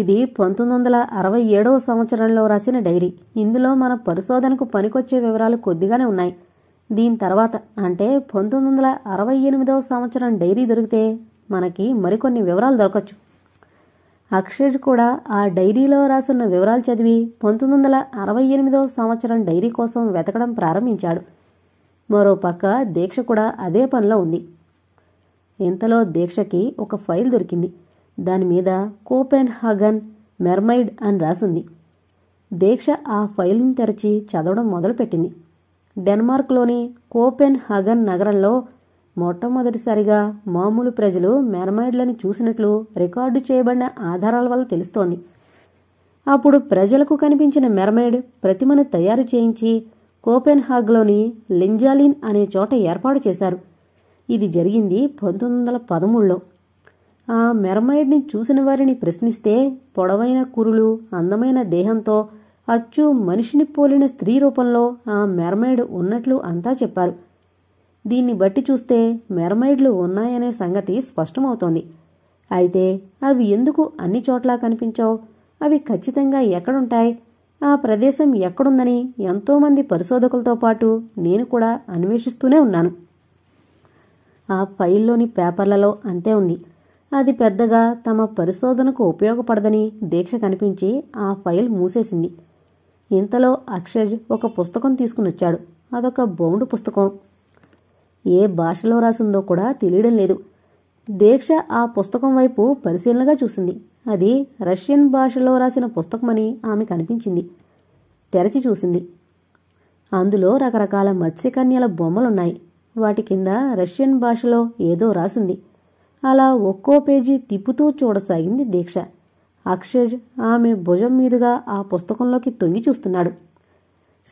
ఇది పంతొమ్మిది వందల అరవై ఏడవ సంవత్సరంలో రాసిన డైరీ ఇందులో మన పరిశోధనకు పనికొచ్చే వివరాలు కొద్దిగానే ఉన్నాయి దీని తర్వాత అంటే పంతొమ్మిది వందల అరవై ఎనిమిదవ సంవత్సరం డైరీ దొరికితే మనకి మరికొన్ని వివరాలు దొరకచ్చు అక్షయ్ కూడా ఆ డైరీలో రాసున్న వివరాలు చదివి పంతొమ్మిది వందల అరవై ఎనిమిదవ సంవత్సరం డైరీ కోసం వెతకడం ప్రారంభించాడు మరో పక్క దీక్ష కూడా అదే పనిలో ఉంది ఇంతలో దీక్షకి ఒక ఫైల్ దొరికింది దాని మీద కోపెన్ హాగన్ మెర్మైడ్ అని రాసింది దీక్ష ఆ ఫైల్ను తెరచి చదవడం మొదలుపెట్టింది డెన్మార్క్లోని కోపెన్ హాగన్ నగరంలో మొట్టమొదటిసారిగా మామూలు ప్రజలు మెర్మైడ్లను చూసినట్లు రికార్డు చేయబడిన ఆధారాల వల్ల తెలుస్తోంది అప్పుడు ప్రజలకు కనిపించిన మెర్మైడ్ ప్రతిమను తయారు చేయించి కోపెన్హాగ్లోని లింజాలిన్ అనే చోట ఏర్పాటు చేశారు ఇది జరిగింది పంతొమ్మిది వందల పదమూడులో ఆ మెరమైడ్ని చూసిన వారిని ప్రశ్నిస్తే పొడవైన కురులు అందమైన దేహంతో అచ్చు మనిషిని పోలిన స్త్రీ రూపంలో ఆ మెరమైడ్ ఉన్నట్లు అంతా చెప్పారు దీన్ని బట్టి చూస్తే మెరమైడ్లు ఉన్నాయనే సంగతి స్పష్టమవుతోంది అయితే అవి ఎందుకు అన్ని చోట్లా కనిపించావు అవి ఖచ్చితంగా ఎక్కడుంటాయి ఆ ప్రదేశం ఎక్కడుందని ఎంతోమంది పరిశోధకులతో పాటు నేను కూడా అన్వేషిస్తూనే ఉన్నాను ఆ ఫైల్లోని పేపర్లలో అంతే ఉంది అది పెద్దగా తమ పరిశోధనకు ఉపయోగపడదని దీక్ష కనిపించి ఆ ఫైల్ మూసేసింది ఇంతలో అక్షజ్ ఒక పుస్తకం తీసుకునొచ్చాడు అదొక బౌండ్ పుస్తకం ఏ భాషలో రాసిందో కూడా తెలియడం లేదు దీక్ష ఆ పుస్తకం వైపు పరిశీలనగా చూసింది అది రష్యన్ భాషలో రాసిన పుస్తకమని ఆమె కనిపించింది తెరచి చూసింది అందులో రకరకాల మత్స్యకన్యల బొమ్మలున్నాయి వాటి కింద రష్యన్ భాషలో ఏదో రాసింది అలా ఒక్కో పేజీ తిప్పుతూ చూడసాగింది దీక్ష అక్షజ్ ఆమె భుజం మీదుగా ఆ పుస్తకంలోకి తొంగి చూస్తున్నాడు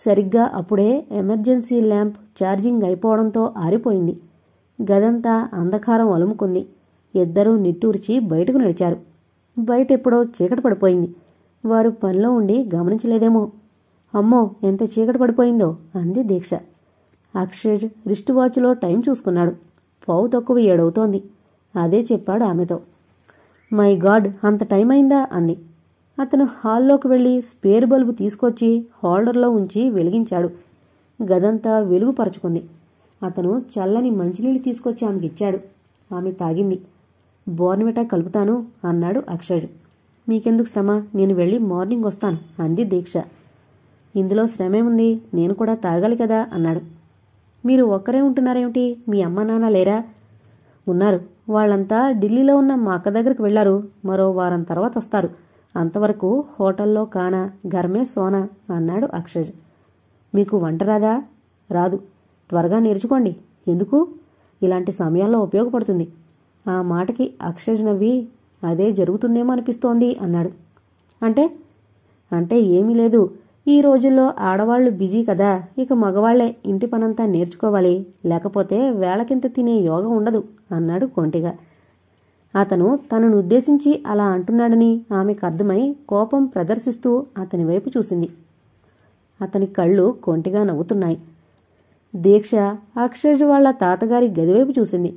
సరిగ్గా అప్పుడే ఎమర్జెన్సీ ల్యాంప్ ఛార్జింగ్ అయిపోవడంతో ఆరిపోయింది గదంతా అంధకారం అలుముకుంది ఇద్దరూ నిట్టూర్చి బయటకు నడిచారు బయట ఎప్పుడో చీకటి పడిపోయింది వారు పనిలో ఉండి గమనించలేదేమో అమ్మో ఎంత చీకటి పడిపోయిందో అంది దీక్ష అక్షజ్ రిస్ట్ వాచ్లో టైం చూసుకున్నాడు పావు తక్కువ ఏడవుతోంది అదే చెప్పాడు ఆమెతో మై గాడ్ అంత టైం అయిందా అంది అతను హాల్లోకి వెళ్ళి స్పేర్ బల్బు తీసుకొచ్చి హోల్డర్లో ఉంచి వెలిగించాడు గదంతా వెలుగుపరచుకుంది అతను చల్లని మంచినీళ్ళు తీసుకొచ్చి ఆమెకి ఇచ్చాడు ఆమె తాగింది బోర్నవిటా కలుపుతాను అన్నాడు అక్షయ్ మీకెందుకు శ్రమ నేను వెళ్ళి మార్నింగ్ వస్తాను అంది దీక్ష ఇందులో శ్రమేముంది నేను కూడా తాగాలి కదా అన్నాడు మీరు ఒక్కరే ఉంటున్నారేమిటి మీ అమ్మ నాన్న లేరా ఉన్నారు వాళ్ళంతా ఢిల్లీలో ఉన్న మా అక్క దగ్గరికి వెళ్లారు మరో వారం తర్వాత వస్తారు అంతవరకు హోటల్లో కానా గర్మే సోనా అన్నాడు అక్షజ్ మీకు వంట రాదా రాదు త్వరగా నేర్చుకోండి ఎందుకు ఇలాంటి సమయాల్లో ఉపయోగపడుతుంది ఆ మాటకి అక్షజ్ నవ్వి అదే జరుగుతుందేమో అనిపిస్తోంది అన్నాడు అంటే అంటే ఏమీ లేదు ఈ రోజుల్లో ఆడవాళ్లు బిజీ కదా ఇక మగవాళ్లే ఇంటి పనంతా నేర్చుకోవాలి లేకపోతే వేళకింత తినే యోగం ఉండదు అన్నాడు కొంటిగా అతను తనను ఉద్దేశించి అలా అంటున్నాడని ఆమెకు అర్థమై కోపం ప్రదర్శిస్తూ అతని వైపు చూసింది అతని కళ్ళు కొంటిగా నవ్వుతున్నాయి దీక్ష అక్షయ్ వాళ్ల తాతగారి గదివైపు చూసింది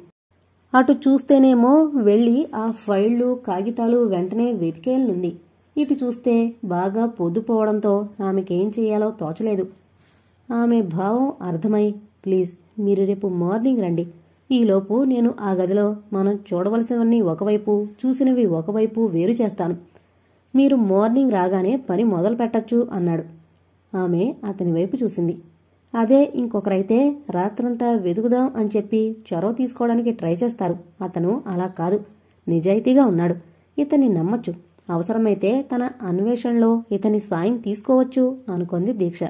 అటు చూస్తేనేమో వెళ్ళి ఆ ఫైళ్ళు కాగితాలు వెంటనే వెతికేయనుంది ఇటు చూస్తే బాగా పొద్దుపోవడంతో ఆమెకేం చేయాలో తోచలేదు ఆమె భావం అర్థమై ప్లీజ్ మీరు రేపు మార్నింగ్ రండి ఈలోపు నేను ఆ గదిలో మనం చూడవలసినవన్నీ ఒకవైపు చూసినవి ఒకవైపు వేరు చేస్తాను మీరు మార్నింగ్ రాగానే పని మొదలు పెట్టచ్చు అన్నాడు ఆమె అతని వైపు చూసింది అదే ఇంకొకరైతే రాత్రంతా వెతుకుదాం అని చెప్పి చొరవ తీసుకోవడానికి ట్రై చేస్తారు అతను అలా కాదు నిజాయితీగా ఉన్నాడు ఇతన్ని నమ్మచ్చు అవసరమైతే తన అన్వేషణలో ఇతని సాయం తీసుకోవచ్చు అనుకుంది దీక్ష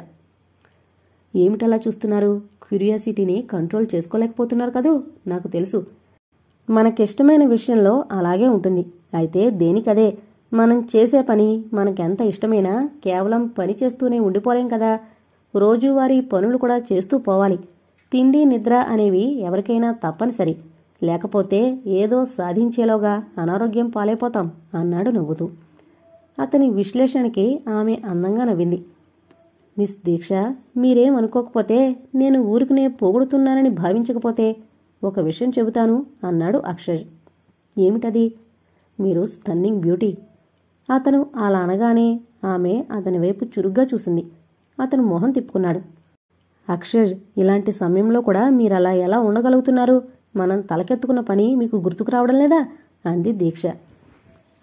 ఏమిటలా చూస్తున్నారు క్యూరియాసిటీని కంట్రోల్ చేసుకోలేకపోతున్నారు కదూ నాకు తెలుసు మనకిష్టమైన విషయంలో అలాగే ఉంటుంది అయితే దేనికదే మనం చేసే పని మనకెంత ఇష్టమైనా కేవలం పని చేస్తూనే ఉండిపోలేం కదా రోజువారీ పనులు కూడా చేస్తూ పోవాలి తిండి నిద్ర అనేవి ఎవరికైనా తప్పనిసరి లేకపోతే ఏదో సాధించేలోగా అనారోగ్యం పాలైపోతాం అన్నాడు నవ్వుతూ అతని విశ్లేషణకి ఆమె అందంగా నవ్వింది మిస్ దీక్ష మీరేం అనుకోకపోతే నేను ఊరికినే పోగొడుతున్నానని భావించకపోతే ఒక విషయం చెబుతాను అన్నాడు అక్షయ్ ఏమిటది మీరు స్టన్నింగ్ బ్యూటీ అతను అలా అనగానే ఆమె అతని వైపు చురుగ్గా చూసింది అతను మొహం తిప్పుకున్నాడు అక్షయ్ ఇలాంటి సమయంలో కూడా మీరు అలా ఎలా ఉండగలుగుతున్నారు మనం తలకెత్తుకున్న పని మీకు గుర్తుకు రావడం లేదా అంది దీక్ష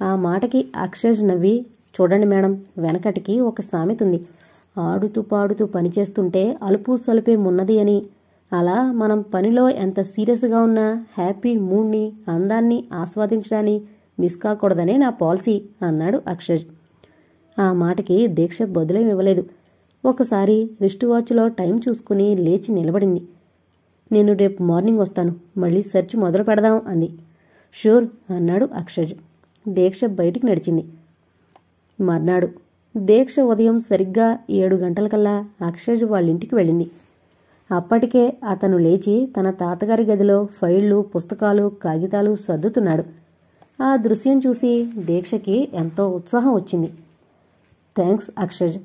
ఆ మాటకి అక్షజ్ నవ్వి చూడండి మేడం వెనకటికి ఒక సామెత ఉంది ఆడుతూ పాడుతూ పనిచేస్తుంటే అలుపు సలుపే మున్నది అని అలా మనం పనిలో ఎంత సీరియస్గా ఉన్నా హ్యాపీ మూడ్ని అందాన్ని ఆస్వాదించడాన్ని మిస్ కాకూడదనే నా పాలసీ అన్నాడు అక్షజ్ ఆ మాటకి దీక్ష బదులేమివ్వలేదు ఒకసారి రిస్ట్ వాచ్లో టైం చూసుకుని లేచి నిలబడింది నేను రేపు మార్నింగ్ వస్తాను మళ్ళీ సెర్చ్ మొదలు పెడదాం అంది షూర్ అన్నాడు అక్షజ్ దీక్ష బయటికి నడిచింది మర్నాడు దీక్ష ఉదయం సరిగ్గా ఏడు గంటలకల్లా అక్షజ్ వాళ్ళింటికి వెళ్ళింది అప్పటికే అతను లేచి తన తాతగారి గదిలో ఫైళ్లు పుస్తకాలు కాగితాలు సర్దుతున్నాడు ఆ దృశ్యం చూసి దీక్షకి ఎంతో ఉత్సాహం వచ్చింది థ్యాంక్స్ అక్షజ్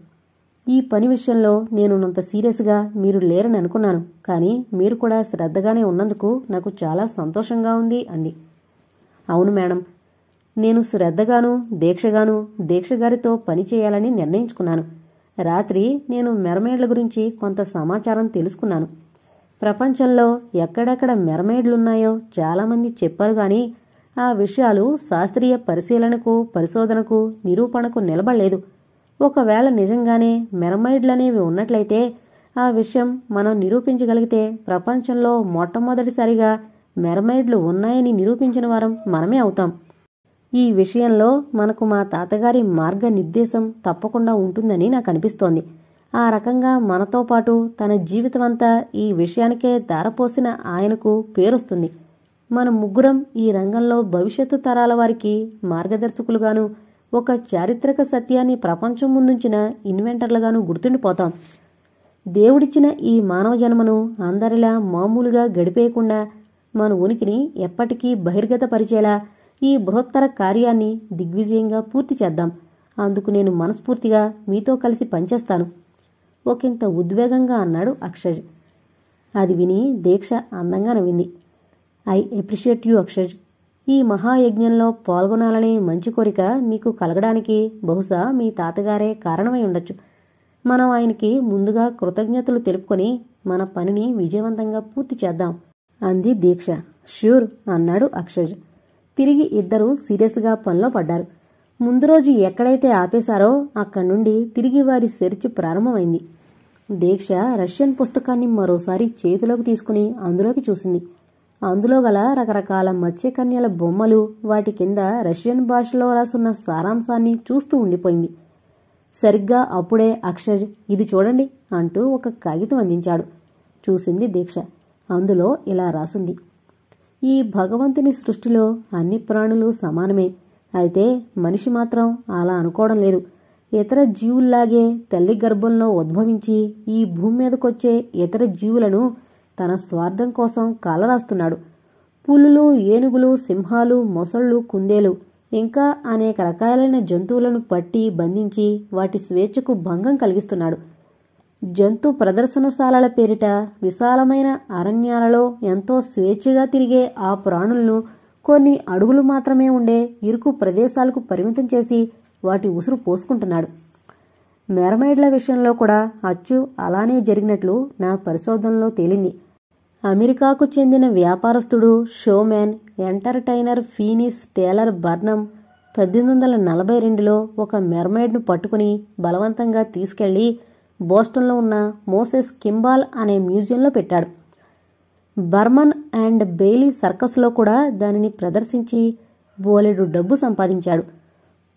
ఈ పని విషయంలో నేనున్నంత సీరియస్గా మీరు లేరని అనుకున్నాను కానీ మీరు కూడా శ్రద్ధగానే ఉన్నందుకు నాకు చాలా సంతోషంగా ఉంది అంది అవును మేడం నేను శ్రద్ధగాను దీక్షగాను దీక్షగారితో పని చేయాలని నిర్ణయించుకున్నాను రాత్రి నేను మెరమేడ్ల గురించి కొంత సమాచారం తెలుసుకున్నాను ప్రపంచంలో ఎక్కడెక్కడ మెరమేడ్లున్నాయో చాలామంది చెప్పారు కానీ ఆ విషయాలు శాస్త్రీయ పరిశీలనకు పరిశోధనకు నిరూపణకు నిలబడలేదు ఒకవేళ నిజంగానే మెరమైడ్లనేవి ఉన్నట్లయితే ఆ విషయం మనం నిరూపించగలిగితే ప్రపంచంలో మొట్టమొదటిసారిగా మెరమైడ్లు ఉన్నాయని నిరూపించిన వారం మనమే అవుతాం ఈ విషయంలో మనకు మా తాతగారి మార్గ నిర్దేశం తప్పకుండా ఉంటుందని నాకు అనిపిస్తోంది ఆ రకంగా మనతో పాటు తన జీవితమంతా ఈ విషయానికే ధారపోసిన ఆయనకు పేరొస్తుంది మన ముగ్గురం ఈ రంగంలో భవిష్యత్తు తరాల వారికి మార్గదర్శకులుగాను ఒక చారిత్రక సత్యాన్ని ప్రపంచం ముందుంచిన ఇన్వెంటర్లుగాను గుర్తుండిపోతాం దేవుడిచ్చిన ఈ మానవ జన్మను అందరిలా మామూలుగా గడిపేయకుండా మన ఉనికిని ఎప్పటికీ బహిర్గతపరిచేలా ఈ బృహత్తర కార్యాన్ని దిగ్విజయంగా పూర్తి చేద్దాం అందుకు నేను మనస్ఫూర్తిగా మీతో కలిసి పనిచేస్తాను ఒకంత ఉద్వేగంగా అన్నాడు అక్షజ్ అది విని దీక్ష అందంగా నవ్వింది ఐ అప్రిషియేట్ యూ అక్షజ్ ఈ మహాయజ్ఞంలో పాల్గొనాలనే మంచి కోరిక మీకు కలగడానికి బహుశా మీ తాతగారే కారణమై ఉండొచ్చు మనం ఆయనకి ముందుగా కృతజ్ఞతలు తెలుపుకొని మన పనిని విజయవంతంగా పూర్తి చేద్దాం అంది దీక్ష ష్యూర్ అన్నాడు అక్షజ్ తిరిగి ఇద్దరూ సీరియస్గా పనిలో పడ్డారు ముందు రోజు ఎక్కడైతే ఆపేశారో అక్కడి నుండి తిరిగి వారి సెర్చ్ ప్రారంభమైంది దీక్ష రష్యన్ పుస్తకాన్ని మరోసారి చేతిలోకి తీసుకుని అందులోకి చూసింది అందులో గల రకరకాల మత్స్యకన్యల బొమ్మలు వాటి కింద రష్యన్ భాషలో రాసున్న సారాంశాన్ని చూస్తూ ఉండిపోయింది సరిగ్గా అప్పుడే అక్షర్ ఇది చూడండి అంటూ ఒక కాగితం అందించాడు చూసింది దీక్ష అందులో ఇలా రాసుంది ఈ భగవంతుని సృష్టిలో అన్ని ప్రాణులు సమానమే అయితే మనిషి మాత్రం అలా అనుకోవడం లేదు ఇతర జీవుల్లాగే తల్లి గర్భంలో ఉద్భవించి ఈ భూమి మీదకొచ్చే ఇతర జీవులను తన స్వార్థం కోసం కాలరాస్తున్నాడు పులులు ఏనుగులు సింహాలు మొసళ్ళు కుందేలు ఇంకా అనేక రకాలైన జంతువులను పట్టి బంధించి వాటి స్వేచ్ఛకు భంగం కలిగిస్తున్నాడు జంతు ప్రదర్శనశాలల పేరిట విశాలమైన అరణ్యాలలో ఎంతో స్వేచ్ఛగా తిరిగే ఆ ప్రాణులను కొన్ని అడుగులు మాత్రమే ఉండే ఇరుకు ప్రదేశాలకు పరిమితం చేసి వాటి ఉసురు పోసుకుంటున్నాడు మెరమైడ్ల విషయంలో కూడా అచ్చు అలానే జరిగినట్లు నా పరిశోధనలో తేలింది అమెరికాకు చెందిన వ్యాపారస్తుడు showman entertainer Phineas Taylor Barnum పద్దెనిమిది వందల నలభై రెండులో ఒక మెర్మైడ్ను పట్టుకుని బలవంతంగా తీసుకెళ్లి బోస్టన్లో ఉన్న మోసెస్ కింబాల్ అనే మ్యూజియంలో పెట్టాడు బర్మన్ అండ్ బెయిలీ సర్కస్లో కూడా దానిని ప్రదర్శించి బోలెడు డబ్బు సంపాదించాడు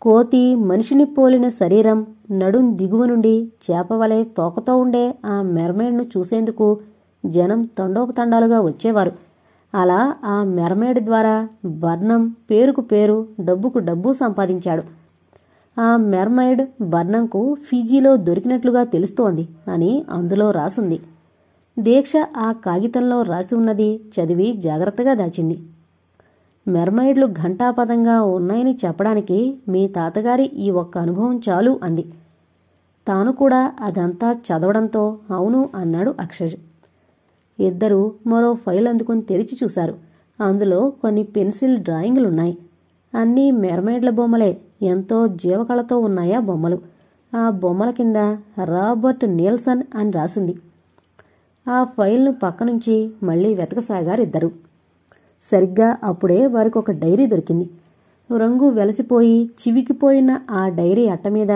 కోతి మనిషిని పోలిన శరీరం నడుం దిగువ నుండి చేపవలే తోకతో ఉండే ఆ మెర్మైడ్ను చూసేందుకు జనం తండోపతండాలుగా వచ్చేవారు అలా ఆ మెరమేడ్ ద్వారా బర్ణం పేరుకు పేరు డబ్బుకు డబ్బు సంపాదించాడు ఆ మెర్మైడ్ బర్ణంకు ఫీజీలో దొరికినట్లుగా తెలుస్తోంది అని అందులో రాసుంది దీక్ష ఆ కాగితంలో రాసి ఉన్నది చదివి జాగ్రత్తగా దాచింది మెర్మైడ్లు ఘంటాపదంగా ఉన్నాయని చెప్పడానికి మీ తాతగారి ఈ ఒక్క అనుభవం చాలు అంది తాను కూడా అదంతా చదవడంతో అవును అన్నాడు అక్షజ్ ఇద్దరూ మరో ఫైల్ అందుకుని తెరిచి చూశారు అందులో కొన్ని పెన్సిల్ డ్రాయింగులున్నాయి అన్నీ మెరమేడ్ల బొమ్మలే ఎంతో జీవకళతో ఉన్నాయా బొమ్మలు ఆ బొమ్మల కింద రాబర్ట్ నీల్సన్ అని రాసింది ఆ ఫైల్ను పక్క నుంచి మళ్ళీ వెతకసాగారిద్దరు సరిగ్గా అప్పుడే వారికి ఒక డైరీ దొరికింది రంగు వెలసిపోయి చివికిపోయిన ఆ డైరీ అట్ట మీద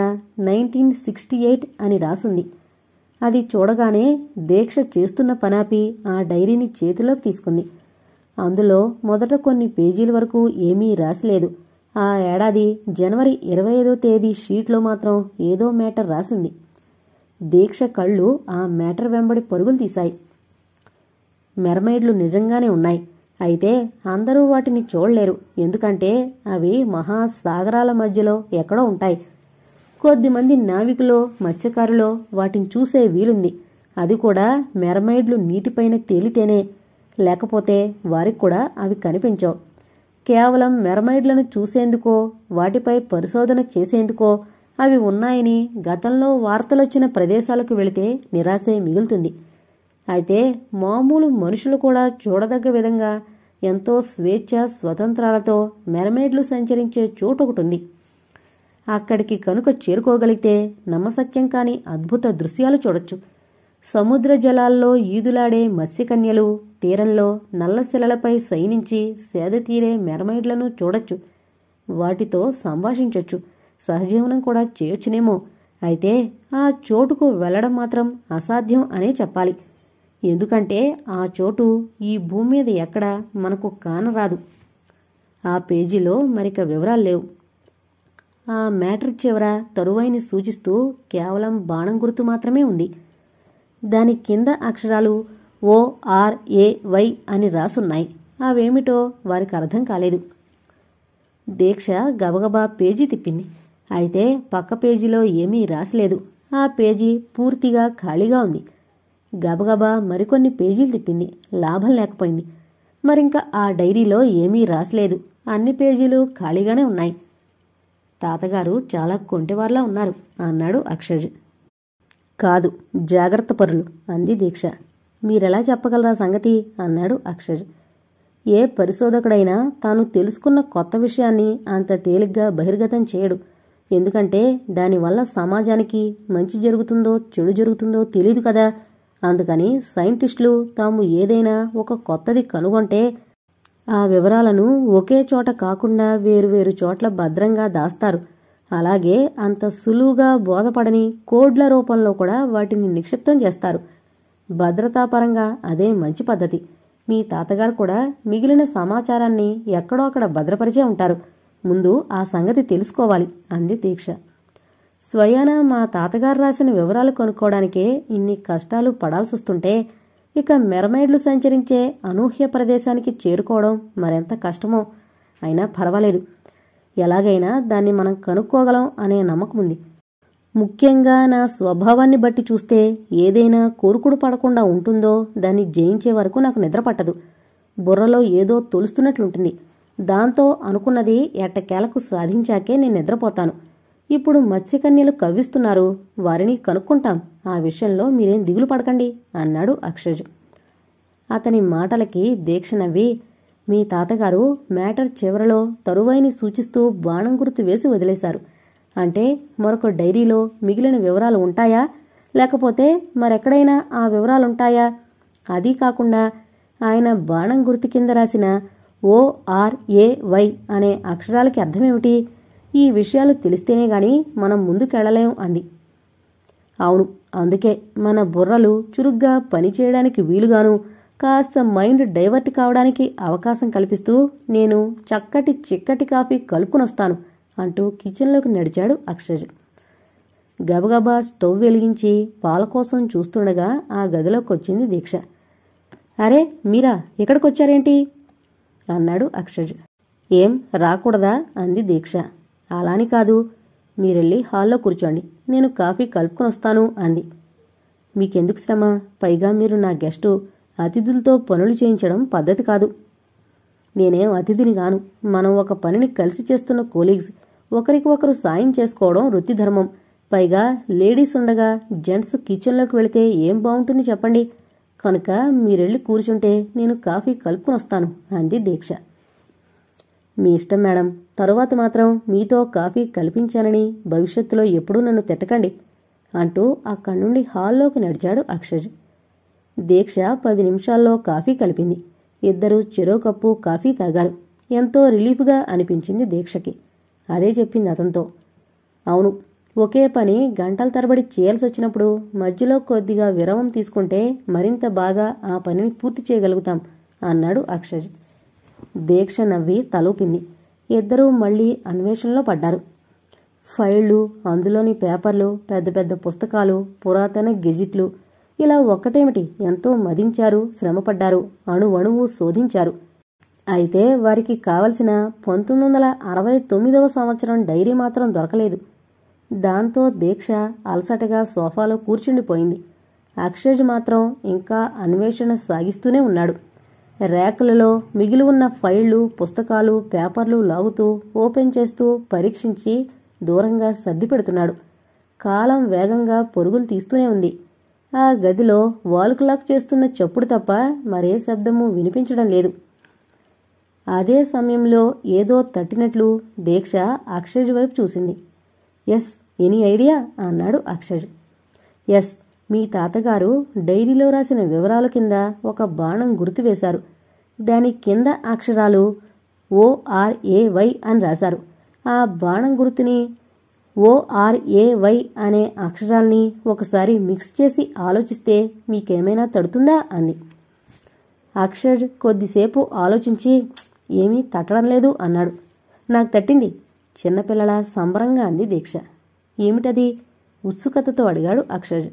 నైన్టీన్ సిక్స్టీ ఎయిట్ అని రాసుంది అది చూడగానే దీక్ష చేస్తున్న పనాపి ఆ డైరీని చేతిలోకి తీసుకుంది అందులో మొదట కొన్ని పేజీల వరకు ఏమీ రాసిలేదు ఆ ఏడాది జనవరి ఇరవై ఐదో తేదీ షీట్లో మాత్రం ఏదో మ్యాటర్ రాసింది దీక్ష కళ్ళు ఆ మ్యాటర్ వెంబడి పరుగులు తీశాయి మెరమైడ్లు నిజంగానే ఉన్నాయి అయితే అందరూ వాటిని చూడలేరు ఎందుకంటే అవి మహాసాగరాల మధ్యలో ఎక్కడో ఉంటాయి కొద్దిమంది నావికులో మత్స్యకారులో వాటిని చూసే వీలుంది అది కూడా మెరమైడ్లు నీటిపైన తేలితేనే లేకపోతే వారికి కూడా అవి కనిపించవు కేవలం మెరమైడ్లను చూసేందుకో వాటిపై పరిశోధన చేసేందుకో అవి ఉన్నాయని గతంలో వార్తలొచ్చిన ప్రదేశాలకు వెళితే నిరాశే మిగులుతుంది అయితే మామూలు మనుషులు కూడా చూడదగ్గ విధంగా ఎంతో స్వేచ్ఛ స్వతంత్రాలతో మెరమైడ్లు సంచరించే చోటు ఒకటి ఉంది అక్కడికి కనుక చేరుకోగలిగితే నమ్మసక్యం కాని అద్భుత దృశ్యాలు చూడొచ్చు సముద్ర జలాల్లో ఈదులాడే మత్స్యకన్యలు తీరంలో నల్లశిలలపై శయనించి సేదతీరే మెరమైడ్లను చూడొచ్చు వాటితో సంభాషించొచ్చు సహజీవనం కూడా చేయొచ్చునేమో అయితే ఆ చోటుకు వెళ్లడం మాత్రం అసాధ్యం అనే చెప్పాలి ఎందుకంటే ఆ చోటు ఈ భూమి మీద ఎక్కడ మనకు కానరాదు ఆ పేజీలో మరిక వివరాలు లేవు ఆ మ్యాటర్ చివర తరువైని సూచిస్తూ కేవలం బాణం గుర్తు మాత్రమే ఉంది దాని కింద అక్షరాలు ఓ ఆర్ ఏ వై అని రాసున్నాయి అవేమిటో వారికి అర్థం కాలేదు దీక్ష గబగబా పేజీ తిప్పింది అయితే పక్క పేజీలో ఏమీ రాసలేదు ఆ పేజీ పూర్తిగా ఖాళీగా ఉంది గబగబా మరికొన్ని పేజీలు తిప్పింది లాభం లేకపోయింది మరింక ఆ డైరీలో ఏమీ రాసలేదు అన్ని పేజీలు ఖాళీగానే ఉన్నాయి తాతగారు చాలా కొంటివార్లా ఉన్నారు అన్నాడు అక్షజ్ కాదు జాగ్రత్త పరులు అంది దీక్ష మీరెలా చెప్పగలరా సంగతి అన్నాడు అక్షజ్ ఏ పరిశోధకుడైనా తాను తెలుసుకున్న కొత్త విషయాన్ని అంత తేలిగ్గా బహిర్గతం చేయడు ఎందుకంటే దానివల్ల సమాజానికి మంచి జరుగుతుందో చెడు జరుగుతుందో తెలియదు కదా అందుకని సైంటిస్టులు తాము ఏదైనా ఒక కొత్తది కనుగొంటే ఆ వివరాలను ఒకే చోట కాకుండా వేరువేరు చోట్ల భద్రంగా దాస్తారు అలాగే అంత సులువుగా బోధపడని కోడ్ల రూపంలో కూడా వాటిని నిక్షిప్తం చేస్తారు భద్రతాపరంగా అదే మంచి పద్ధతి మీ తాతగారు కూడా మిగిలిన సమాచారాన్ని ఎక్కడో అక్కడ భద్రపరిచే ఉంటారు ముందు ఆ సంగతి తెలుసుకోవాలి అంది దీక్ష స్వయాన మా తాతగారు రాసిన వివరాలు కొనుక్కోవడానికే ఇన్ని కష్టాలు పడాల్సొస్తుంటే ఇక మెరమైడ్లు సంచరించే అనూహ్య ప్రదేశానికి చేరుకోవడం మరెంత కష్టమో అయినా పర్వాలేదు ఎలాగైనా దాన్ని మనం కనుక్కోగలం అనే నమ్మకం ఉంది ముఖ్యంగా నా స్వభావాన్ని బట్టి చూస్తే ఏదైనా కోరుకుడు పడకుండా ఉంటుందో దాన్ని జయించే వరకు నాకు నిద్రపట్టదు బుర్రలో ఏదో తొలుస్తున్నట్లుంటుంది దాంతో అనుకున్నది ఎట్టకేలకు సాధించాకే నేను నిద్రపోతాను ఇప్పుడు మత్స్యకన్యలు కవ్విస్తున్నారు వారిని కనుక్కుంటాం ఆ విషయంలో మీరేం దిగులు పడకండి అన్నాడు అక్షజ్ అతని మాటలకి దీక్ష నవ్వి మీ తాతగారు మ్యాటర్ చివరలో తరువాయిని సూచిస్తూ బాణం గుర్తు వేసి వదిలేశారు అంటే మరొక డైరీలో మిగిలిన వివరాలు ఉంటాయా లేకపోతే మరెక్కడైనా ఆ వివరాలుంటాయా అదీ కాకుండా ఆయన బాణం గుర్తు కింద రాసిన ఓఆర్ఏవై అనే అక్షరాలకి అర్థమేమిటి ఈ విషయాలు తెలిస్తేనే గాని మనం ముందుకెళ్ళలేం అంది అవును అందుకే మన బుర్రలు చురుగ్గా పనిచేయడానికి వీలుగాను కాస్త మైండ్ డైవర్ట్ కావడానికి అవకాశం కల్పిస్తూ నేను చక్కటి చిక్కటి కాఫీ కలుపుకునొస్తాను అంటూ కిచెన్లోకి నడిచాడు అక్షజ్ గబగబా స్టవ్ వెలిగించి పాల కోసం చూస్తుండగా ఆ గదిలోకి వచ్చింది దీక్ష అరే మీరా ఇక్కడికొచ్చారేంటి అన్నాడు అక్షజ్ ఏం రాకూడదా అంది దీక్ష అలాని కాదు మీరెళ్ళి హాల్లో కూర్చోండి నేను కాఫీ కలుపుకొని వస్తాను అంది మీకెందుకు శ్రమ పైగా మీరు నా గెస్టు అతిథులతో పనులు చేయించడం పద్ధతి కాదు నేనేం అతిథిని గాను మనం ఒక పనిని కలిసి చేస్తున్న కోలీగ్స్ ఒకరికి ఒకరు సాయం చేసుకోవడం వృత్తి ధర్మం పైగా లేడీస్ ఉండగా జెంట్స్ కిచెన్లోకి వెళితే ఏం బాగుంటుంది చెప్పండి కనుక మీరెళ్ళి కూర్చుంటే నేను కాఫీ కలుపుకొని వస్తాను అంది దీక్ష మీ ఇష్టం మేడం తరువాత మాత్రం మీతో కాఫీ కల్పించానని భవిష్యత్తులో ఎప్పుడూ నన్ను తిట్టకండి అంటూ అక్కడి నుండి హాల్లోకి నడిచాడు అక్షజ్ దీక్ష పది నిమిషాల్లో కాఫీ కలిపింది ఇద్దరూ చెరో కప్పు కాఫీ తాగారు ఎంతో రిలీఫ్గా అనిపించింది దీక్షకి అదే చెప్పింది అతనితో అవును ఒకే పని గంటల తరబడి చేయాల్సి వచ్చినప్పుడు మధ్యలో కొద్దిగా విరామం తీసుకుంటే మరింత బాగా ఆ పనిని పూర్తి చేయగలుగుతాం అన్నాడు అక్షజ్ దీక్ష నవ్వి తలూపింది ఇద్దరూ మళ్ళీ అన్వేషణలో పడ్డారు ఫైళ్లు అందులోని పేపర్లు పెద్ద పెద్ద పుస్తకాలు పురాతన గెజిట్లు ఇలా ఒక్కటేమిటి ఎంతో మదించారు శ్రమపడ్డారు అణువణువు శోధించారు అయితే వారికి కావలసిన పంతొమ్మిది వందల అరవై తొమ్మిదవ సంవత్సరం డైరీ మాత్రం దొరకలేదు దాంతో దీక్ష అలసటగా సోఫాలో కూర్చుండిపోయింది అక్షజ్ మాత్రం ఇంకా అన్వేషణ సాగిస్తూనే ఉన్నాడు ర్యాకులలో మిగిలి ఉన్న ఫైళ్లు పుస్తకాలు పేపర్లు లాగుతూ ఓపెన్ చేస్తూ పరీక్షించి దూరంగా సర్ది పెడుతున్నాడు కాలం వేగంగా పొరుగులు తీస్తూనే ఉంది ఆ గదిలో వాల్క్లాక్ చేస్తున్న చప్పుడు తప్ప మరే శబ్దము వినిపించడం లేదు అదే సమయంలో ఏదో తట్టినట్లు దీక్ష అక్షజ్ వైపు చూసింది ఎస్ ఎనీ ఐడియా అన్నాడు అక్షజ్ ఎస్ మీ తాతగారు డైరీలో రాసిన వివరాల కింద ఒక బాణం గుర్తు వేశారు దాని కింద అక్షరాలు ఓఆర్ఏవై అని రాశారు ఆ బాణం గుర్తుని ఓఆర్ఏవై అనే అక్షరాల్ని ఒకసారి మిక్స్ చేసి ఆలోచిస్తే మీకేమైనా తడుతుందా అంది అక్షర్ కొద్దిసేపు ఆలోచించి ఏమీ తట్టడం లేదు అన్నాడు నాకు తట్టింది చిన్నపిల్లల సంబరంగా అంది దీక్ష ఏమిటది ఉత్సుకతతో అడిగాడు అక్షర్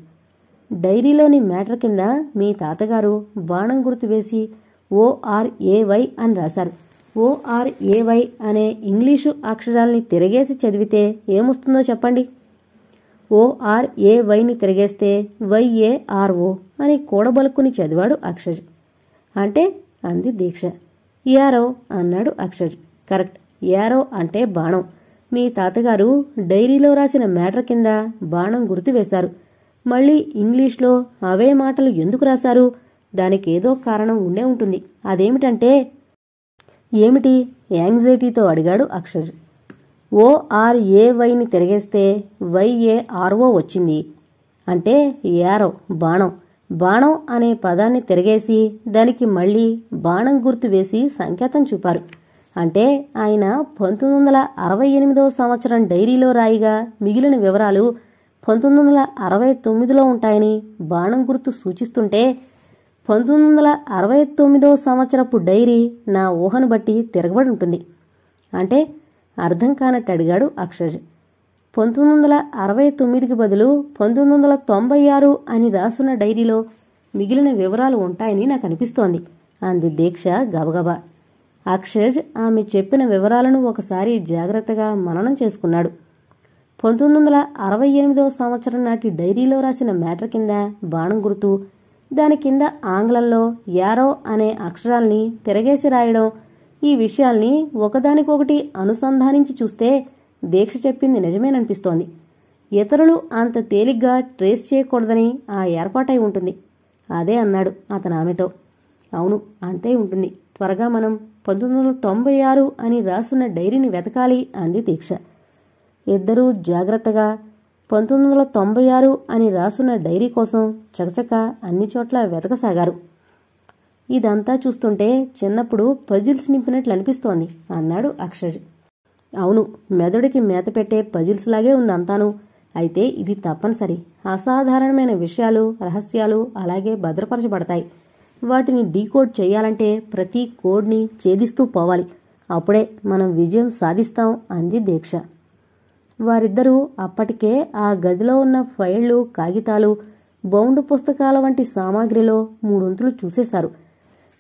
డైరీలోని మ్యాటర్ కింద మీ తాతగారు బాణం గుర్తు వేసి ఓఆర్ఏవై అని రాశారు ఓఆర్ఏవై అనే ఇంగ్లీషు అక్షరాల్ని తిరగేసి చదివితే ఏమొస్తుందో చెప్పండి ఓఆర్ఏవైని తిరగేస్తే వైఏఆర్ఓ అని కూడబలుక్కుని చదివాడు అక్షజ్ అంటే అంది దీక్ష యారో అన్నాడు అక్షజ్ కరెక్ట్ యారో అంటే బాణం మీ తాతగారు డైరీలో రాసిన మ్యాటర్ కింద బాణం గుర్తు వేశారు మళ్ళీ ఇంగ్లీష్లో అవే మాటలు ఎందుకు రాశారు దానికేదో కారణం ఉండే ఉంటుంది అదేమిటంటే ఏమిటి యాంగ్జైటీతో అడిగాడు అక్షర్ ఓఆర్ఏవైని తిరగేస్తే వైఏఆర్ఓ వచ్చింది అంటే యారో బాణం బాణం అనే పదాన్ని తిరగేసి దానికి మళ్ళీ బాణం గుర్తు వేసి సంకేతం చూపారు అంటే ఆయన పంతొమ్మిది వందల అరవై ఎనిమిదవ సంవత్సరం డైరీలో రాయిగా మిగిలిన వివరాలు పంతొమ్మిది వందల అరవై తొమ్మిదిలో ఉంటాయని బాణం గుర్తు సూచిస్తుంటే పంతొమ్మిది వందల అరవై తొమ్మిదో సంవత్సరపు డైరీ నా ఊహను బట్టి తిరగబడి ఉంటుంది అంటే అర్థం కానట్టు అడిగాడు అక్షజ్ పంతొమ్మిది వందల అరవై తొమ్మిదికి బదులు పంతొమ్మిది వందల తొంభై ఆరు అని రాసున్న డైరీలో మిగిలిన వివరాలు ఉంటాయని నాకు అనిపిస్తోంది అంది దీక్ష గబగబా అక్షజ్ ఆమె చెప్పిన వివరాలను ఒకసారి జాగ్రత్తగా మననం చేసుకున్నాడు పంతొమ్మిది వందల అరవై ఎనిమిదవ సంవత్సరం నాటి డైరీలో రాసిన మ్యాటర్ కింద బాణం గుర్తు దాని కింద ఆంగ్లంలో యారో అనే అక్షరాల్ని తిరగేసి రాయడం ఈ విషయాల్ని ఒకదానికొకటి అనుసంధానించి చూస్తే దీక్ష చెప్పింది నిజమేననిపిస్తోంది ఇతరులు అంత తేలిగ్గా ట్రేస్ చేయకూడదని ఆ ఏర్పాటై ఉంటుంది అదే అన్నాడు అతను ఆమెతో అవును అంతే ఉంటుంది త్వరగా మనం పంతొమ్మిది వందల తొంభై ఆరు అని రాసున్న డైరీని వెతకాలి అంది దీక్ష ఇద్దరూ జాగ్రత్తగా పంతొమ్మిది వందల తొంభై ఆరు అని రాసున్న డైరీ కోసం చకచక అన్ని చోట్ల వెతకసాగారు ఇదంతా చూస్తుంటే చిన్నప్పుడు పజిల్స్ నింపినట్లు అనిపిస్తోంది అన్నాడు అక్షజ్ అవును మెదడుకి మేత పెట్టే పజిల్స్ లాగే ఉందంతాను అయితే ఇది తప్పనిసరి అసాధారణమైన విషయాలు రహస్యాలు అలాగే భద్రపరచబడతాయి వాటిని డీకోడ్ చేయాలంటే ప్రతి కోడ్ని ఛేదిస్తూ పోవాలి అప్పుడే మనం విజయం సాధిస్తాం అంది దీక్ష వారిద్దరూ అప్పటికే ఆ గదిలో ఉన్న ఫైళ్లు కాగితాలు బౌండ్ పుస్తకాల వంటి సామాగ్రిలో మూడొంతులు చూసేశారు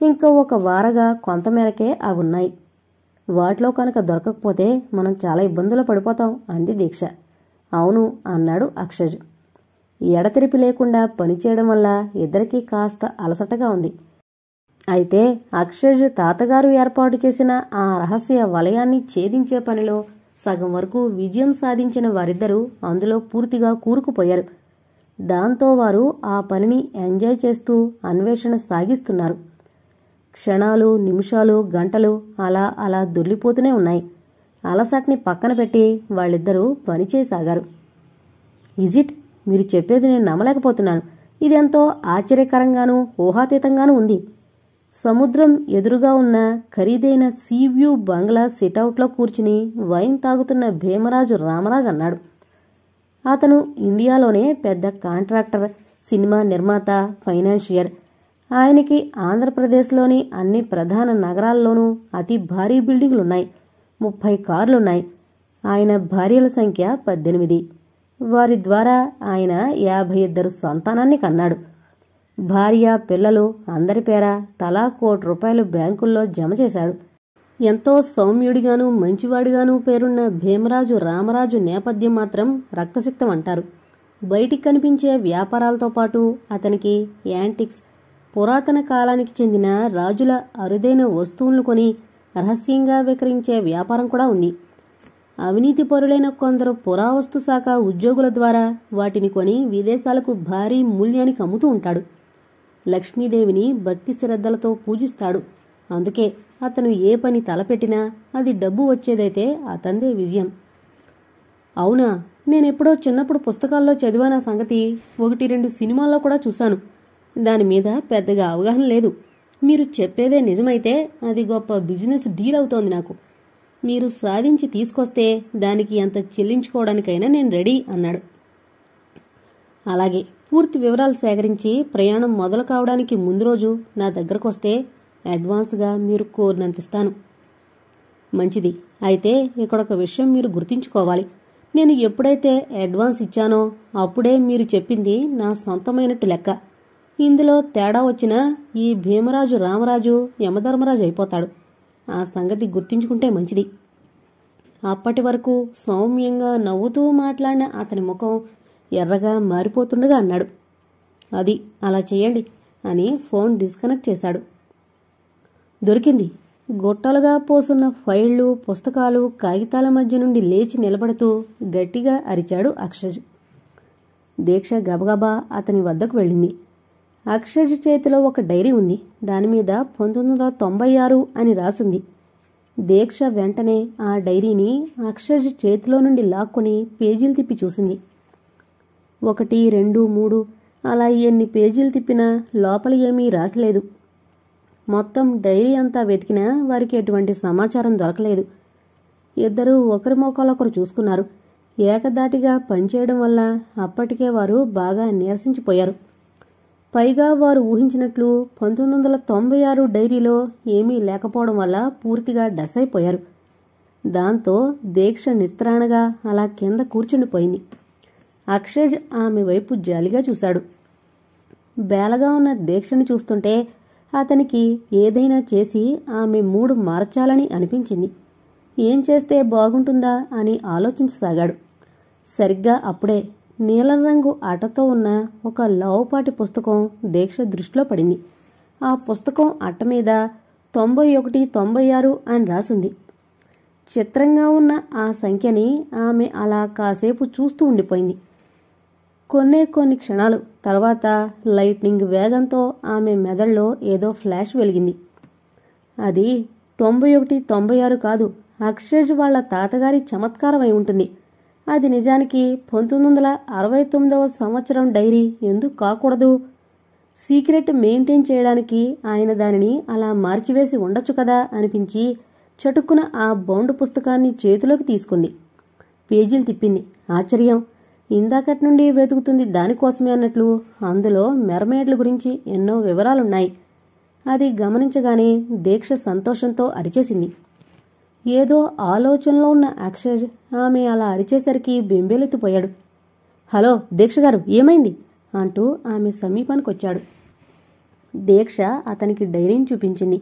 ఇంకా ఒక వారగా కొంతమేరకే అవున్నాయి వాటిలో కనుక దొరకకపోతే మనం చాలా ఇబ్బందులు పడిపోతాం అంది దీక్ష అవును అన్నాడు అక్షజ్ ఎడతెరిపి లేకుండా పనిచేయడం వల్ల ఇద్దరికీ కాస్త అలసటగా ఉంది అయితే అక్షజ్ తాతగారు ఏర్పాటు చేసిన ఆ రహస్య వలయాన్ని ఛేదించే పనిలో సగం వరకు విజయం సాధించిన వారిద్దరూ అందులో పూర్తిగా కూరుకుపోయారు దాంతో వారు ఆ పనిని ఎంజాయ్ చేస్తూ అన్వేషణ సాగిస్తున్నారు క్షణాలు నిమిషాలు గంటలు అలా అలా దొర్లిపోతూనే ఉన్నాయి అలసట్ని పక్కన పెట్టి వాళ్ళిద్దరూ పనిచేయసాగారు ఇజిట్ మీరు చెప్పేది నేను నమ్మలేకపోతున్నాను ఇదెంతో ఆశ్చర్యకరంగానూ ఊహాతీతంగానూ ఉంది సముద్రం ఎదురుగా ఉన్న ఖరీదైన సీవ్యూ బంగ్లా సిట్అవుట్లో కూర్చుని వైన్ తాగుతున్న భీమరాజు రామరాజ్ అన్నాడు అతను ఇండియాలోనే పెద్ద కాంట్రాక్టర్ సినిమా నిర్మాత ఫైనాన్షియర్ ఆయనకి ఆంధ్రప్రదేశ్లోని అన్ని ప్రధాన నగరాల్లోనూ అతి భారీ బిల్డింగ్లున్నాయి ముప్పై కార్లున్నాయి ఆయన భార్యల సంఖ్య పద్దెనిమిది వారి ద్వారా ఆయన యాభై ఇద్దరు సంతానాన్ని కన్నాడు భార్య పిల్లలు అందరి పేర తలా కోటి రూపాయలు బ్యాంకుల్లో జమ చేశాడు ఎంతో సౌమ్యుడిగాను మంచివాడిగాను పేరున్న భీమరాజు రామరాజు నేపథ్యం మాత్రం రక్తసిక్తం అంటారు బయటికి కనిపించే వ్యాపారాలతో పాటు అతనికి యాంటిక్స్ పురాతన కాలానికి చెందిన రాజుల అరుదైన వస్తువులను కొని రహస్యంగా విక్రయించే వ్యాపారం కూడా ఉంది అవినీతి పరులైన కొందరు పురావస్తు శాఖ ఉద్యోగుల ద్వారా వాటిని కొని విదేశాలకు భారీ మూల్యానికి అమ్ముతూ ఉంటాడు లక్ష్మీదేవిని భక్తి శ్రద్ధలతో పూజిస్తాడు అందుకే అతను ఏ పని తలపెట్టినా అది డబ్బు వచ్చేదైతే అతందే విజయం అవునా నేనెప్పుడో చిన్నప్పుడు పుస్తకాల్లో చదివాన సంగతి ఒకటి రెండు సినిమాల్లో కూడా చూశాను దాని మీద పెద్దగా అవగాహన లేదు మీరు చెప్పేదే నిజమైతే అది గొప్ప బిజినెస్ డీల్ అవుతోంది నాకు మీరు సాధించి తీసుకొస్తే దానికి అంత చెల్లించుకోవడానికైనా నేను రెడీ అన్నాడు అలాగే పూర్తి వివరాలు సేకరించి ప్రయాణం మొదలు కావడానికి ముందు రోజు నా దగ్గరకు వస్తే అడ్వాన్స్గా మీరు కోరినంతిస్తాను మంచిది అయితే ఇక్కడ ఒక విషయం మీరు గుర్తుంచుకోవాలి నేను ఎప్పుడైతే అడ్వాన్స్ ఇచ్చానో అప్పుడే మీరు చెప్పింది నా సొంతమైనట్టు లెక్క ఇందులో తేడా వచ్చినా ఈ భీమరాజు రామరాజు యమధర్మరాజు అయిపోతాడు ఆ సంగతి గుర్తించుకుంటే మంచిది అప్పటి వరకు సౌమ్యంగా నవ్వుతూ మాట్లాడిన అతని ముఖం ఎర్రగా మారిపోతుండగా అన్నాడు అది అలా చేయండి అని ఫోన్ డిస్కనెక్ట్ చేశాడు దొరికింది గొట్టాలుగా పోసున్న ఫైళ్లు పుస్తకాలు కాగితాల మధ్య నుండి లేచి నిలబడుతూ గట్టిగా అరిచాడు అక్షజ్ దీక్ష గబగబా అతని వద్దకు వెళ్ళింది అక్షజ్ చేతిలో ఒక డైరీ ఉంది దానిమీద పంతొమ్మిది వందల తొంభై ఆరు అని రాసింది దీక్ష వెంటనే ఆ డైరీని అక్షజ్ చేతిలో నుండి లాక్కొని పేజీలు తిప్పి చూసింది ఒకటి రెండు మూడు అలా ఎన్ని పేజీలు తిప్పినా లోపల ఏమీ రాసలేదు మొత్తం డైరీ అంతా వెతికినా వారికి ఎటువంటి సమాచారం దొరకలేదు ఇద్దరూ ఒకరి మోకాలొకరు చూసుకున్నారు ఏకదాటిగా పనిచేయడం వల్ల అప్పటికే వారు బాగా నిరసించిపోయారు పైగా వారు ఊహించినట్లు పంతొమ్మిది వందల తొంభై ఆరు డైరీలో ఏమీ లేకపోవడం వల్ల పూర్తిగా డస్ అయిపోయారు దాంతో దీక్ష నిస్త్రాణగా అలా కింద కూర్చుండిపోయింది అక్షజ్ ఆమె వైపు జాలిగా చూశాడు బేలగా ఉన్న దీక్షని చూస్తుంటే అతనికి ఏదైనా చేసి ఆమె మూడు మార్చాలని అనిపించింది ఏం చేస్తే బాగుంటుందా అని ఆలోచించసాగాడు సరిగ్గా అప్పుడే నీలం రంగు అటతో ఉన్న ఒక లావుపాటి పుస్తకం దీక్ష దృష్టిలో పడింది ఆ పుస్తకం అట్ట మీద తొంభై ఒకటి తొంభై ఆరు అని రాసుంది చిత్రంగా ఉన్న ఆ సంఖ్యని ఆమె అలా కాసేపు చూస్తూ ఉండిపోయింది కొన్నే కొన్ని క్షణాలు తర్వాత లైట్నింగ్ వేగంతో ఆమె మెదడులో ఏదో ఫ్లాష్ వెలిగింది అది తొంభై ఒకటి తొంభై ఆరు కాదు అక్షజ్ వాళ్ల తాతగారి చమత్కారమై ఉంటుంది అది నిజానికి పంతొమ్మిది వందల అరవై తొమ్మిదవ సంవత్సరం డైరీ ఎందుకు కాకూడదు సీక్రెట్ మెయింటైన్ చేయడానికి ఆయన దానిని అలా మార్చివేసి ఉండొచ్చు కదా అనిపించి చటుక్కున ఆ బౌండ్ పుస్తకాన్ని చేతిలోకి తీసుకుంది పేజీలు తిప్పింది ఆశ్చర్యం ఇందాకటి నుండి వెతుకుతుంది దానికోసమే అన్నట్లు అందులో మెరమేడ్ల గురించి ఎన్నో వివరాలున్నాయి అది గమనించగానే దీక్ష సంతోషంతో అరిచేసింది ఏదో ఆలోచనలో ఉన్న అక్షయ్ ఆమె అలా అరిచేసరికి బెంబేలెత్తిపోయాడు హలో దీక్ష గారు ఏమైంది అంటూ ఆమె సమీపానికి వచ్చాడు దీక్ష అతనికి డైరీని చూపించింది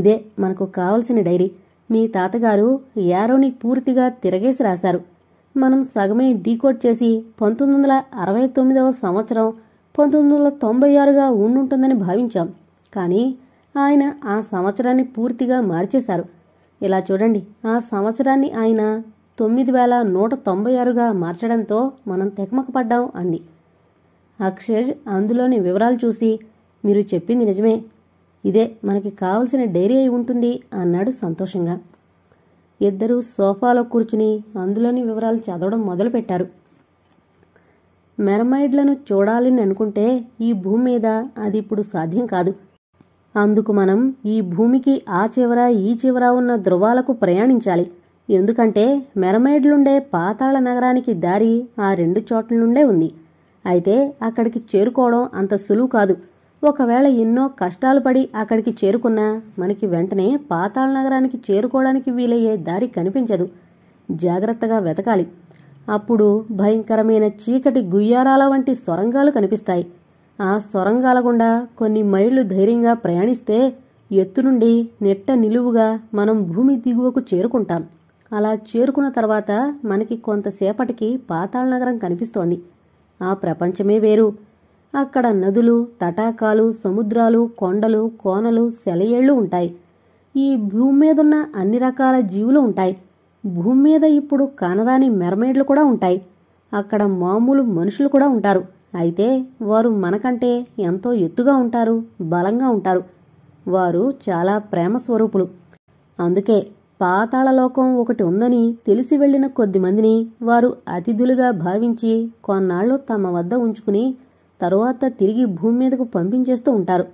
ఇదే మనకు కావలసిన డైరీ మీ తాతగారు యారోని పూర్తిగా తిరగేసి రాశారు మనం సగమే డీకోడ్ చేసి పంతొమ్మిది వందల అరవై తొమ్మిదవ సంవత్సరం పంతొమ్మిది వందల తొంభై ఆరుగా ఉండుంటుందని భావించాం కానీ ఆయన ఆ సంవత్సరాన్ని పూర్తిగా మార్చేశారు ఇలా చూడండి ఆ సంవత్సరాన్ని ఆయన తొమ్మిది వేల నూట తొంభై ఆరుగా మార్చడంతో మనం తెకమకపడ్డాం అంది అక్షయ్ అందులోని వివరాలు చూసి మీరు చెప్పింది నిజమే ఇదే మనకి కావలసిన డైరీ అయి ఉంటుంది అన్నాడు సంతోషంగా ఇద్దరూ సోఫాలో కూర్చుని అందులోని వివరాలు చదవడం మొదలుపెట్టారు మెరమైడ్లను చూడాలని అనుకుంటే ఈ భూమి మీద అది ఇప్పుడు సాధ్యం కాదు అందుకు మనం ఈ భూమికి ఆ చివర ఈ చివర ఉన్న ధృవాలకు ప్రయాణించాలి ఎందుకంటే మెరమైడ్లుండే పాతాళ నగరానికి దారి ఆ రెండు చోట్ల నుండే ఉంది అయితే అక్కడికి చేరుకోవడం అంత సులువు కాదు ఒకవేళ ఎన్నో కష్టాలు పడి అక్కడికి చేరుకున్నా మనకి వెంటనే పాతాళ నగరానికి చేరుకోవడానికి వీలయ్యే దారి కనిపించదు జాగ్రత్తగా వెతకాలి అప్పుడు భయంకరమైన చీకటి గుయ్యారాల వంటి సొరంగాలు కనిపిస్తాయి ఆ సొరంగాల గుండా కొన్ని మైళ్ళు ధైర్యంగా ప్రయాణిస్తే ఎత్తు నుండి నెట్ట నిలువుగా మనం భూమి దిగువకు చేరుకుంటాం అలా చేరుకున్న తర్వాత మనకి కొంతసేపటికి పాతాళ నగరం కనిపిస్తోంది ఆ ప్రపంచమే వేరు అక్కడ నదులు తటాకాలు సముద్రాలు కొండలు కోనలు సెలయేళ్లు ఉంటాయి ఈ భూమి మీదున్న అన్ని రకాల జీవులు ఉంటాయి భూమి మీద ఇప్పుడు కానరాని మెరమేడ్లు కూడా ఉంటాయి అక్కడ మామూలు మనుషులు కూడా ఉంటారు అయితే వారు మనకంటే ఎంతో ఎత్తుగా ఉంటారు బలంగా ఉంటారు వారు చాలా ప్రేమ స్వరూపులు అందుకే పాతాళలోకం ఒకటి ఉందని తెలిసి వెళ్లిన మందిని వారు అతిథులుగా భావించి కొన్నాళ్లు తమ వద్ద ఉంచుకుని తరువాత తిరిగి భూమి మీదకు పంపించేస్తూ ఉంటారు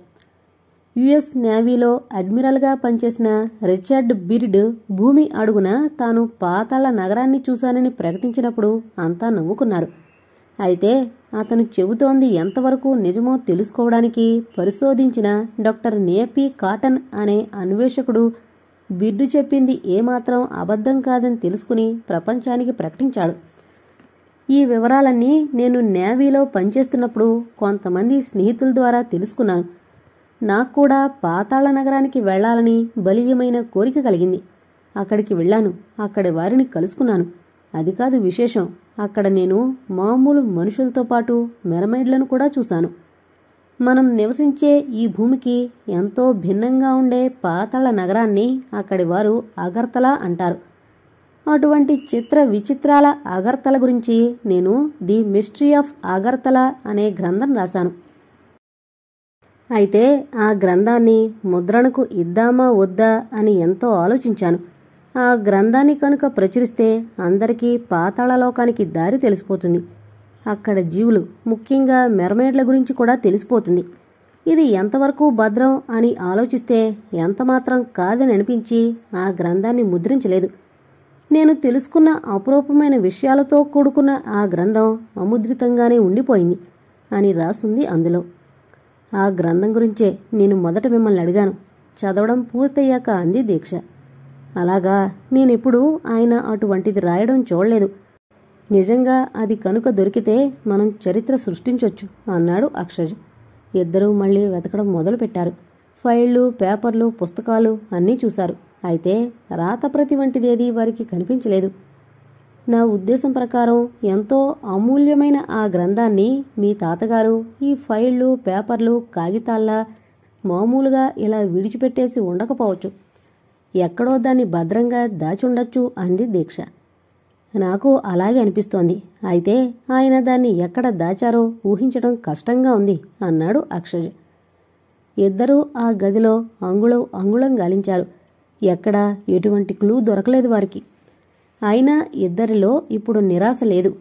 యుఎస్ నేవీలో అడ్మిరల్గా పనిచేసిన రిచర్డ్ బిర్డ్ భూమి అడుగున తాను పాతాళ నగరాన్ని చూశానని ప్రకటించినప్పుడు అంతా నవ్వుకున్నారు అయితే అతను చెబుతోంది ఎంతవరకు నిజమో తెలుసుకోవడానికి పరిశోధించిన డాక్టర్ నేపీ కాటన్ అనే అన్వేషకుడు బిడ్డు చెప్పింది ఏమాత్రం అబద్ధం కాదని తెలుసుకుని ప్రపంచానికి ప్రకటించాడు ఈ వివరాలన్నీ నేను నేవీలో పనిచేస్తున్నప్పుడు కొంతమంది స్నేహితుల ద్వారా తెలుసుకున్నాను నాకు కూడా పాతాళ నగరానికి వెళ్లాలని బలీయమైన కోరిక కలిగింది అక్కడికి వెళ్ళాను అక్కడి వారిని కలుసుకున్నాను అది కాదు విశేషం అక్కడ నేను మామూలు మనుషులతో పాటు మెరమైడ్లను కూడా చూశాను మనం నివసించే ఈ భూమికి ఎంతో భిన్నంగా ఉండే పాతాళ నగరాన్ని అక్కడి వారు అగర్తలా అంటారు అటువంటి చిత్ర విచిత్రాల అగర్తల గురించి నేను ది మిస్టరీ ఆఫ్ అగర్తల అనే గ్రంథం రాశాను అయితే ఆ గ్రంథాన్ని ముద్రణకు ఇద్దామా వద్దా అని ఎంతో ఆలోచించాను ఆ గ్రంథాన్ని కనుక ప్రచురిస్తే అందరికీ పాతాళలోకానికి దారి తెలిసిపోతుంది అక్కడ జీవులు ముఖ్యంగా మెరమేడ్ల గురించి కూడా తెలిసిపోతుంది ఇది ఎంతవరకు భద్రం అని ఆలోచిస్తే ఎంతమాత్రం కాదని అనిపించి ఆ గ్రంథాన్ని ముద్రించలేదు నేను తెలుసుకున్న అపురూపమైన విషయాలతో కూడుకున్న ఆ గ్రంథం అముద్రితంగానే ఉండిపోయింది అని రాసుంది అందులో ఆ గ్రంథం గురించే నేను మొదట మిమ్మల్ని అడిగాను చదవడం పూర్తయ్యాక అంది దీక్ష అలాగా నేనెప్పుడు ఆయన అటువంటిది రాయడం చూడలేదు నిజంగా అది కనుక దొరికితే మనం చరిత్ర సృష్టించొచ్చు అన్నాడు అక్షజ్ ఇద్దరూ మళ్ళీ వెతకడం మొదలుపెట్టారు ఫైళ్ళు పేపర్లు పుస్తకాలు అన్నీ చూశారు అయితే రాతప్రతి వంటిదేది వారికి కనిపించలేదు నా ఉద్దేశం ప్రకారం ఎంతో అమూల్యమైన ఆ గ్రంథాన్ని మీ తాతగారు ఈ ఫైళ్ళు పేపర్లు కాగితాల్లా మామూలుగా ఇలా విడిచిపెట్టేసి ఉండకపోవచ్చు ఎక్కడో దాన్ని భద్రంగా దాచుండొచ్చు అంది దీక్ష నాకు అలాగే అనిపిస్తోంది అయితే ఆయన దాన్ని ఎక్కడ దాచారో ఊహించడం కష్టంగా ఉంది అన్నాడు అక్షయ్ ఇద్దరూ ఆ గదిలో అంగుళం అంగుళం గాలించారు ఎక్కడా ఎటువంటి క్లూ దొరకలేదు వారికి అయినా ఇద్దరిలో ఇప్పుడు నిరాశ లేదు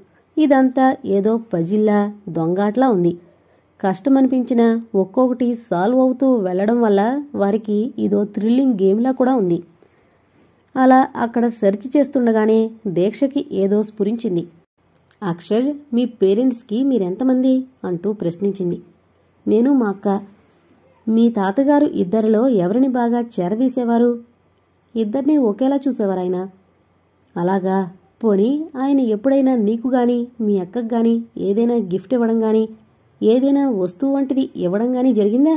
ఇదంతా ఏదో పజిల్లా దొంగాట్లా ఉంది కష్టమనిపించినా ఒక్కొక్కటి సాల్వ్ అవుతూ వెళ్లడం వల్ల వారికి ఇదో థ్రిల్లింగ్ గేమ్లా కూడా ఉంది అలా అక్కడ సెర్చ్ చేస్తుండగానే దీక్షకి ఏదో స్ఫురించింది అక్షజ్ మీ పేరెంట్స్కి మీరెంతమంది అంటూ ప్రశ్నించింది నేను మా అక్క మీ తాతగారు ఇద్దరిలో ఎవరిని బాగా చేరదీసేవారు ఇద్దరినీ ఒకేలా చూసేవారాయన అలాగా పోనీ ఆయన ఎప్పుడైనా నీకు గాని మీ అక్కకు గాని ఏదైనా గిఫ్ట్ ఇవ్వడం గాని ఏదైనా వస్తువు వంటిది ఇవ్వడం గాని జరిగిందా